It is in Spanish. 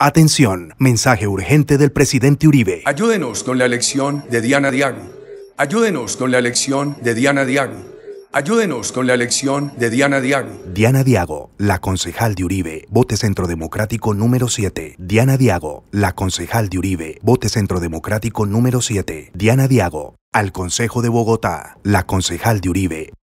Atención, mensaje urgente del presidente Uribe. Ayúdenos con la elección de Diana Diago. Ayúdenos con la elección de Diana Diago. Ayúdenos con la elección de Diana Diago. Diana Diago, la concejal de Uribe, vote Centro Democrático número 7. Diana Diago, la concejal de Uribe, vote Centro Democrático número 7. Diana Diago, al Consejo de Bogotá, la concejal de Uribe,